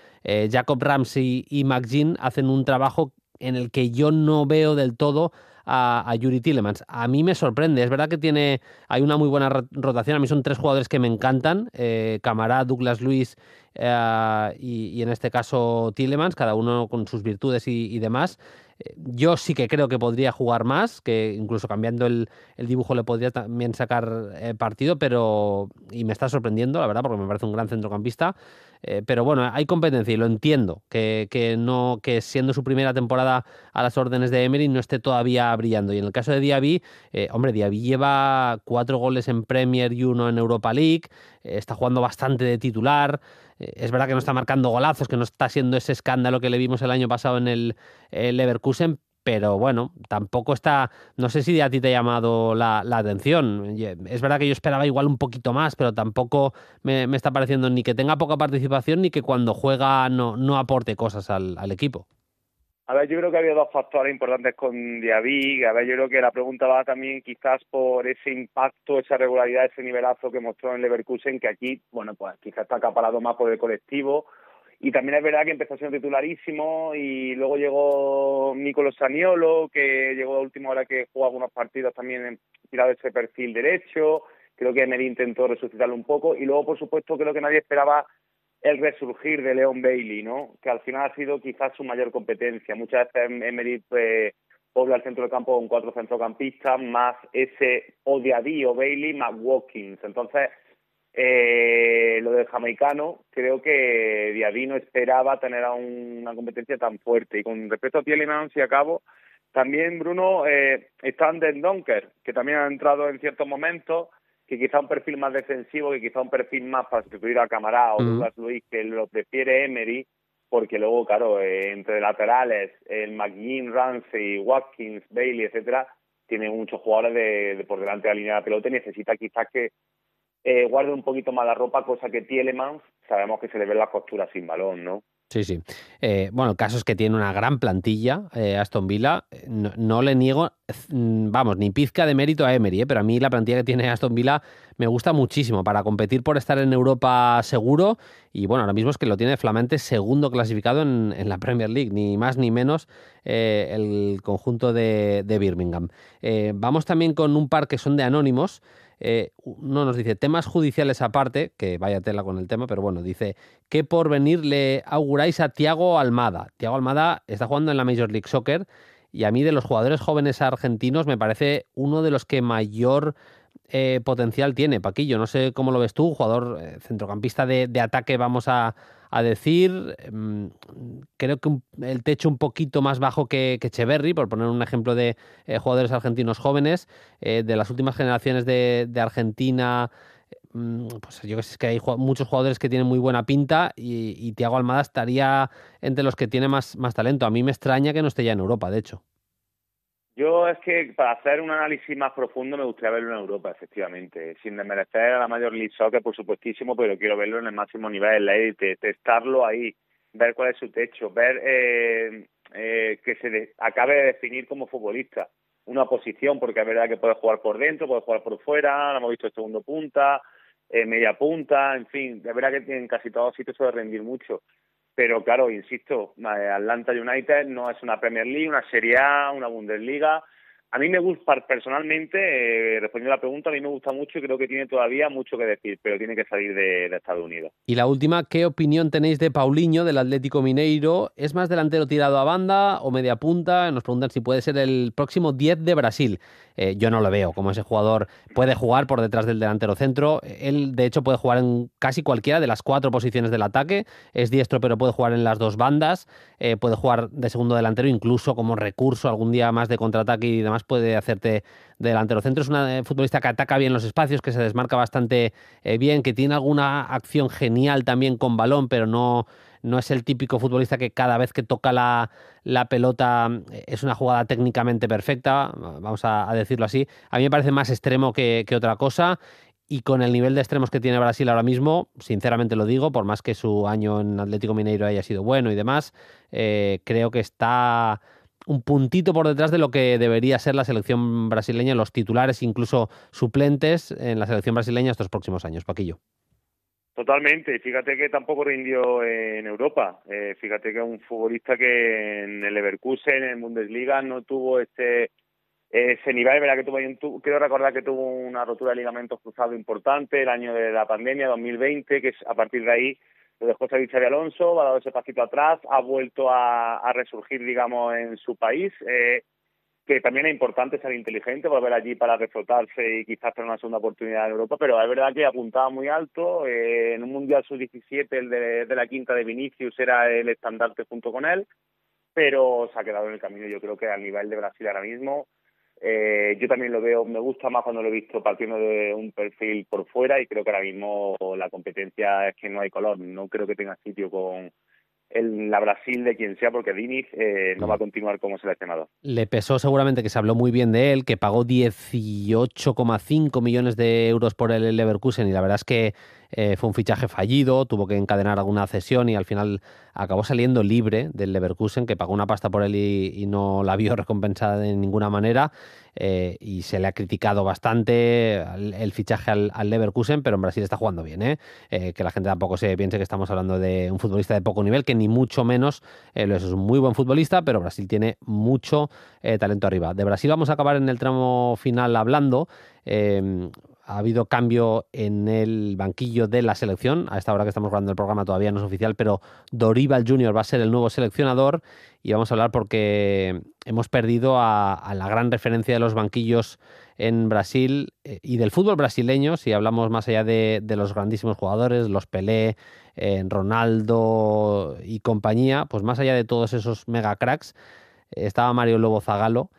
Jacob Ramsey y McGinn hacen un trabajo en el que yo no veo del todo a, Yuri Tillemans. A mí me sorprende, es verdad que tiene, hay una muy buena rotación, a mí son tres jugadores que me encantan, eh, Camará, Douglas Luis eh, y, en este caso Tillemans, cada uno con sus virtudes y, demás. Eh, yo sí que creo que podría jugar más, que incluso cambiando el, dibujo le podría también sacar partido, pero. Y me está sorprendiendo, la verdad, porque me parece un gran centrocampista. Eh, pero bueno, hay competencia y lo entiendo, que, no, que siendo su primera temporada a las órdenes de Emery no esté todavía brillando. Y en el caso de Diaby, eh, hombre, Diaby lleva cuatro goles en Premier y uno en Europa League, eh, está jugando bastante de titular. Es verdad que no está marcando golazos, que no está siendo ese escándalo que le vimos el año pasado en el, el Leverkusen, pero bueno, tampoco está, no sé si a ti te ha llamado la, atención. Es verdad que yo esperaba igual un poquito más, pero tampoco me, está pareciendo ni que tenga poca participación ni que cuando juega no, aporte cosas al, equipo. A ver, yo creo que había dos factores importantes con Diaby. A ver, yo creo que la pregunta va también quizás por ese impacto, esa regularidad, ese nivelazo que mostró en Leverkusen, que aquí, bueno, pues quizás está acaparado más por el colectivo. Y también es verdad que empezó siendo titularísimo y luego llegó Nicolás Saniolo, que llegó a última hora que jugó algunos partidos también en, tirado ese perfil derecho. Creo que Emery intentó resucitarlo un poco. Y luego, por supuesto, creo que nadie esperaba el resurgir de Leon Bailey, ¿no? Que al final ha sido quizás su mayor competencia. Muchas veces em-, Emery pues, pobla el centro de campo con cuatro centrocampistas, más ese odiadío Bailey, más Watkins. Entonces, eh, lo del jamaicano, creo que Diadino esperaba tener a una competencia tan fuerte. Y con respecto a y si acabo, también Bruno eh, está Ander Donker, que también ha entrado en ciertos momentos, que quizá un perfil más defensivo, que quizá un perfil más para sustituir a Camarada o Lucas Luis, que lo prefiere Emery, porque luego, claro, eh, entre laterales, el McGinn, Ramsey, Watkins, Bailey, etcétera, tiene muchos jugadores de, por delante de la línea de pelota y necesita quizás que eh, guarde un poquito más la ropa, cosa que Tielemans sabemos que se le ve la costura sin balón, ¿no? Sí, sí. Eh, bueno, el caso es que tiene una gran plantilla eh, Aston Villa. Eh, no, le niego, mm, vamos, ni pizca de mérito a Emery, pero a mí la plantilla que tiene Aston Villa me gusta muchísimo para competir por estar en Europa seguro. Y bueno, ahora mismo es que lo tiene Flamante segundo clasificado en, la Premier League, ni más ni menos el conjunto de Birmingham. vamos también con un par que son de anónimos. Eh, no uno nos dice, temas judiciales aparte, que vaya tela con el tema, pero bueno, dice, ¿qué porvenir le auguráis a Tiago Almada? Tiago Almada está jugando en la Major League Soccer y a mí de los jugadores jóvenes argentinos me parece uno de los que mayor eh, potencial tiene, Paquillo. No sé cómo lo ves tú, jugador eh, centrocampista de, ataque, vamos a, decir. Em, creo que el techo un poquito más bajo que, que Cheverry, por poner un ejemplo de eh, jugadores argentinos jóvenes, de las últimas generaciones de, Argentina. Em, pues yo que sé, es que hay muchos jugadores que tienen muy buena pinta y, Tiago Almada estaría entre los que tiene más talento. A mí me extraña que no esté ya en Europa, de hecho. Yo es que para hacer un análisis más profundo me gustaría verlo en Europa, efectivamente, sin desmerecer a la mayor League Soccer, por supuestísimo, pero quiero verlo en el máximo nivel, en la élite, testarlo ahí, ver cuál es su techo, ver eh, eh que se acabe de definir como futbolista una posición, porque es verdad que puede jugar por dentro, puede jugar por fuera, lo hemos visto en segundo punta, eh, media punta, en fin, es verdad que en casi todos sitios puede rendir mucho. Pero claro, insisto, eh, Atlanta United no es una Premier League, una Serie A, una Bundesliga, a mí me gusta personalmente, eh, respondiendo la pregunta, a mí me gusta mucho y creo que tiene todavía mucho que decir, pero tiene que salir de, Estados Unidos. Y la última, ¿qué opinión tenéis de Paulinho del Atlético Mineiro? ¿Es más delantero tirado a banda o media punta? Nos preguntan si puede ser el próximo 10 de Brasil. Eh, yo no lo veo, como ese jugador puede jugar por detrás del delantero centro. Él, de hecho, puede jugar en casi cualquiera de las cuatro posiciones del ataque. Es diestro, pero puede jugar en las dos bandas. Eh, puede jugar de segundo delantero, incluso como recurso algún día más de contraataque y demás puede hacerte delantero centro. Es una eh, futbolista que ataca bien los espacios, que se desmarca bastante eh, bien, que tiene alguna acción genial también con balón, pero no, no es el típico futbolista que cada vez que toca la, pelota eh, es una jugada técnicamente perfecta, vamos a, decirlo así. A mí me parece más extremo que, otra cosa y con el nivel de extremos que tiene Brasil ahora mismo, sinceramente lo digo, por más que su año en Atlético Mineiro haya sido bueno y demás, creo que está un puntito por detrás de lo que debería ser la selección brasileña, los titulares, incluso suplentes en la selección brasileña estos próximos años, Paquillo. Totalmente, fíjate que tampoco rindió en Europa, eh, fíjate que un futbolista que en el Leverkusen, en Bundesliga, no tuvo este ese nivel, verdad que tuvo, quiero recordar que tuvo una rotura de ligamentos cruzados importante el año de la pandemia, 2020, que a partir de ahí lo dejó Xavi Alonso, ha dado ese pasito atrás, ha vuelto a, resurgir, digamos, en su país. Eh, que también es importante ser inteligente, volver allí para reflotarse y quizás tener una segunda oportunidad en Europa, pero es verdad que apuntaba muy alto. Eh, en un Mundial Sub-17, el de, de, la quinta de Vinicius era el estandarte junto con él, pero se ha quedado en el camino, yo creo que al nivel de Brasil ahora mismo. Eh, yo también lo veo, me gusta más cuando lo he visto partiendo de un perfil por fuera y creo que ahora mismo la competencia es que no hay color, no creo que tenga sitio con el, la Brasil de quien sea porque Diniz eh, no va a continuar como se estimado. Le pesó seguramente que se habló muy bien de él, que pagó 18,5 millones de euros por el Leverkusen y la verdad es que eh, fue un fichaje fallido, tuvo que encadenar alguna cesión y al final acabó saliendo libre del Leverkusen, que pagó una pasta por él y, no la vio <laughs> recompensada de ninguna manera. Eh, y se le ha criticado bastante el, fichaje al, Leverkusen, pero en Brasil está jugando bien. ¿eh? que la gente tampoco se piense que estamos hablando de un futbolista de poco nivel, que ni mucho menos Es un muy buen futbolista, pero Brasil tiene mucho talento arriba. De Brasil vamos a acabar en el tramo final hablando ha habido cambio en el banquillo de la selección. A esta hora que estamos grabando el programa todavía no es oficial, pero Dorival Jr. va a ser el nuevo seleccionador y vamos a hablar porque hemos perdido a, la gran referencia de los banquillos en Brasil eh, y del fútbol brasileño, si hablamos más allá de, los grandísimos jugadores, los Pelé, eh, Ronaldo y compañía, pues más allá de todos esos mega cracks, eh, estaba Mario Lobo Zagalo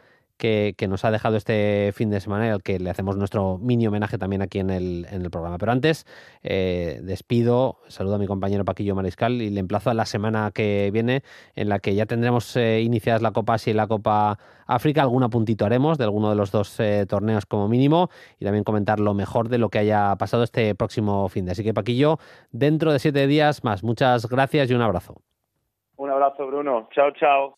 que, nos ha dejado este fin de semana y al que le hacemos nuestro mini homenaje también aquí en el, en el programa. Pero antes, eh, despido, saludo a mi compañero Paquillo Mariscal y le emplazo a la semana que viene en la que ya tendremos eh, iniciadas la Copa Asia y la Copa África. Algún apuntito haremos de alguno de los dos eh, torneos como mínimo y también comentar lo mejor de lo que haya pasado este próximo fin de. Así que Paquillo, dentro de siete días más. Muchas gracias y un abrazo. Un abrazo, Bruno. Chao, chao.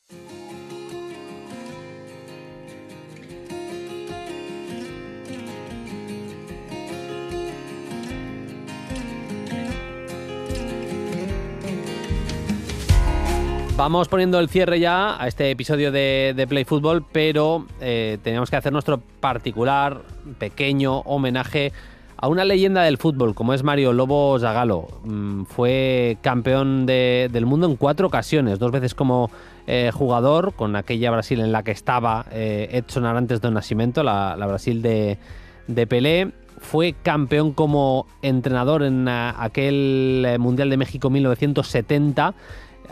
Vamos poniendo el cierre ya a este episodio de, Play Fútbol, pero eh, tenemos que hacer nuestro particular, pequeño homenaje a una leyenda del fútbol, como es Mario Lobo Zagalo. Mm, fue campeón del mundo en cuatro ocasiones, dos veces como eh, jugador, con aquella Brasil en la que estaba eh, Edson Arantes de Nascimento, la, Brasil de, de Pelé, fue campeón como entrenador en eh, aquel Mundial de México 1970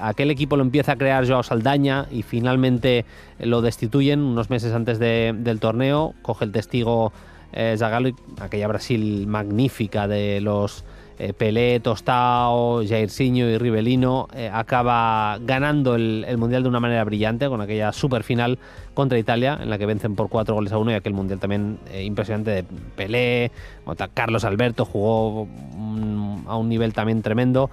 aquel equipo lo empieza a crear Joao Saldaña y finalmente lo destituyen unos meses antes de, del torneo. Coge el testigo eh, Zagallo y aquella Brasil magnífica de los eh, Pelé, Tostao, Jairzinho y Ribelino eh, acaba ganando el, Mundial de una manera brillante con aquella super final contra Italia, en la que vencen por cuatro goles a uno y aquel Mundial también impresionante de Pelé, Carlos Alberto jugó mm, a un nivel también tremendo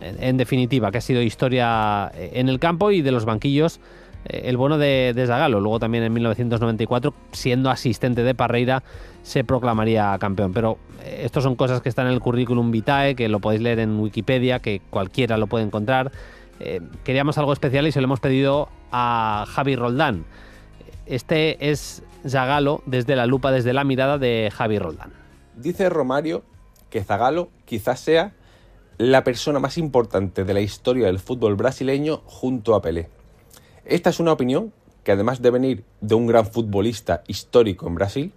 en definitiva, que ha sido historia eh, en el campo y de los banquillos eh, el bueno de, Zagalo. Luego también en 1994, siendo asistente de Parreira, se proclamaría campeón. Pero eh, estas son cosas que están en el currículum vitae, que lo podéis leer en Wikipedia, que cualquiera lo puede encontrar. queríamos algo especial y se lo hemos pedido a Javi Roldán. Este es Zagalo desde la lupa, desde la mirada de Javi Roldán. Dice Romario que Zagalo quizás sea la persona más importante de la historia del fútbol brasileño junto a Pelé. Esta es una opinión que además de venir de un gran futbolista histórico en Brasil,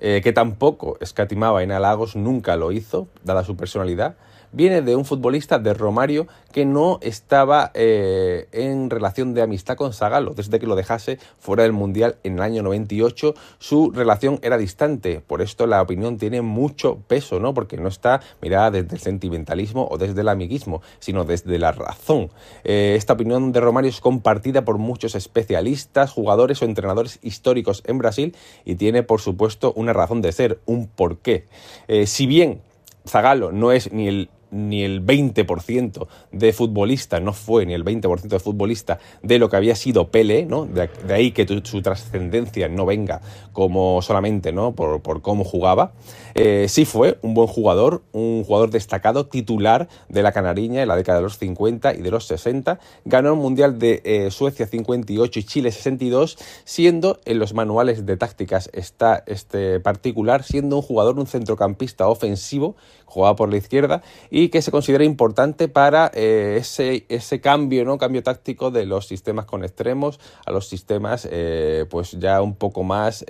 eh, que tampoco escatimaba en halagos, nunca lo hizo, dada su personalidad, viene de un futbolista de Romario que no estaba eh, en relación de amistad con Zagallo. Desde que lo dejase fuera del Mundial en el año 98, su relación era distante. Por esto la opinión tiene mucho peso, ¿no? Porque no está mirada desde el sentimentalismo o desde el amiguismo, sino desde la razón. Eh, esta opinión de Romario es compartida por muchos especialistas, jugadores o entrenadores históricos en Brasil y tiene, por supuesto, una razón de ser, un porqué. Eh, si bien Zagallo no es ni el ni el 20% de futbolista, no fue ni el 20% de futbolista de lo que había sido Pele, ¿no? De, ahí que su trascendencia no venga como solamente, ¿no? Por, por cómo jugaba. Eh, sí fue un buen jugador, un jugador destacado, titular de la Canariña en la década de los 50 y de los 60. Ganó el Mundial de eh, Suecia 58 y Chile 62, siendo en los manuales de tácticas está este particular, siendo un jugador, un centrocampista ofensivo, jugaba por la izquierda, y que se considera importante para eh, ese, ese cambio, ¿no? Cambio táctico de los sistemas con extremos a los sistemas pues ya un poco más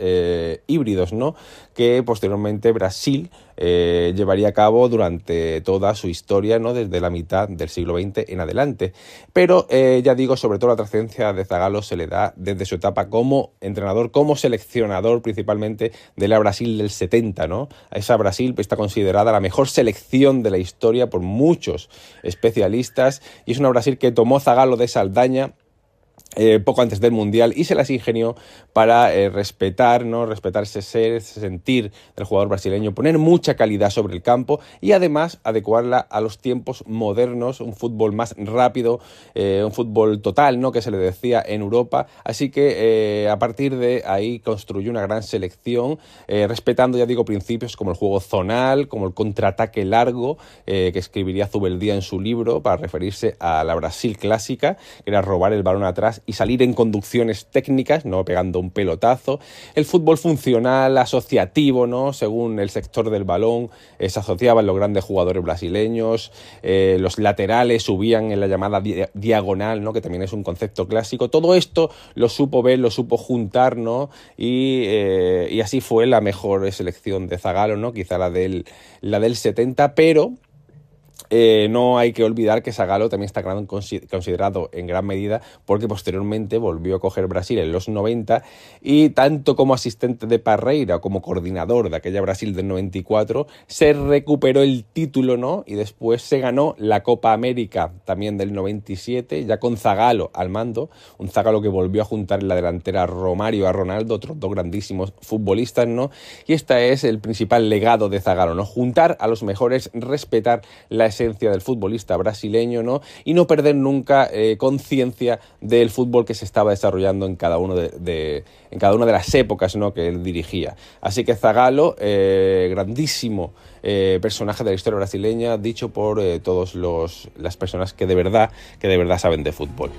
híbridos, ¿no? Que posteriormente Brasil Brasil eh, llevaría a cabo durante toda su historia, ¿no? desde la mitad del siglo XX en adelante. Pero eh, ya digo, sobre todo la trascendencia de Zagalo se le da desde su etapa como entrenador, como seleccionador principalmente de la Brasil del 70. ¿no? Esa Brasil está considerada la mejor selección de la historia por muchos especialistas y es una Brasil que tomó Zagalo de Saldaña eh, poco antes del Mundial y se las ingenió para eh, respetar, ¿no? respetar ese ser, ese sentir del jugador brasileño, poner mucha calidad sobre el campo y además adecuarla a los tiempos modernos, un fútbol más rápido, eh, un fútbol total ¿no? que se le decía en Europa. Así que a partir de ahí construyó una gran selección, respetando, ya digo, principios como el juego zonal, como el contraataque largo, que escribiría Zubeldía en su libro para referirse a la Brasil clásica, que era robar el balón atrás y salir en conducciones técnicas, no pegando un pelotazo, el fútbol funcional, asociativo, ¿no? según el sector del balón, eh, se asociaban los grandes jugadores brasileños, eh, los laterales subían en la llamada diagonal, ¿no? que también es un concepto clásico, todo esto lo supo ver, lo supo juntar ¿no? y, eh, y así fue la mejor selección de Zagalo, ¿no? quizá la del, la del 70, pero eh, no hay que olvidar que Zagalo también está considerado en gran medida porque posteriormente volvió a coger Brasil en los 90 y tanto como asistente de Parreira como coordinador de aquella Brasil del 94 se recuperó el título ¿no? y después se ganó la Copa América también del 97 ya con Zagalo al mando, un Zagalo que volvió a juntar en la delantera a Romario a Ronaldo, otros dos grandísimos futbolistas ¿no? y este es el principal legado de Zagalo, ¿no? juntar a los mejores, respetar la esencia del futbolista brasileño, Y no perder nunca eh, conciencia del fútbol que se estaba desarrollando en cada, uno en cada una de las épocas que él dirigía. Así que Zagalo, eh, grandísimo eh, personaje de la historia brasileña, dicho por todas las personas que de verdad, que de verdad saben de fútbol.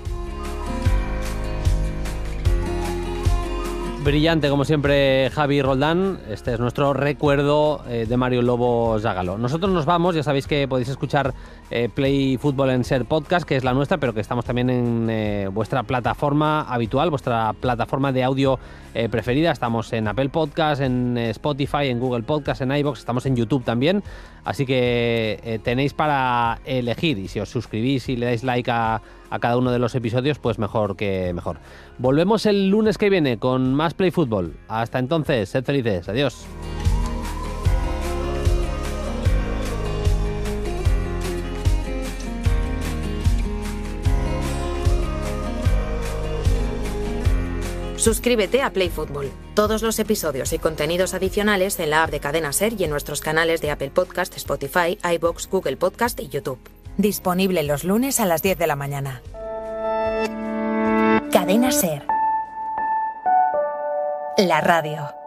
Brillante, como siempre, Javi Roldán. Este es nuestro recuerdo eh, de Mario Lobo Zagalo. Nosotros nos vamos, ya sabéis que podéis escuchar eh, Play Football en Ser Podcast, que es la nuestra, pero que estamos también en eh, vuestra plataforma habitual, vuestra plataforma de audio eh, preferida. Estamos en Apple Podcast, en Spotify, en Google Podcast, en iBox, estamos en YouTube también. Así que tenéis para elegir y si os suscribís y le dais like a, cada uno de los episodios, pues mejor que mejor. Volvemos el lunes que viene con más Play Football. Hasta entonces, sed felices. Adiós. Suscríbete a Play Football. Todos los episodios y contenidos adicionales en la app de Cadena Ser y en nuestros canales de Apple Podcast, Spotify, iBox, Google Podcast y YouTube. Disponible los lunes a las 10 de la mañana. Cadena Ser. La radio.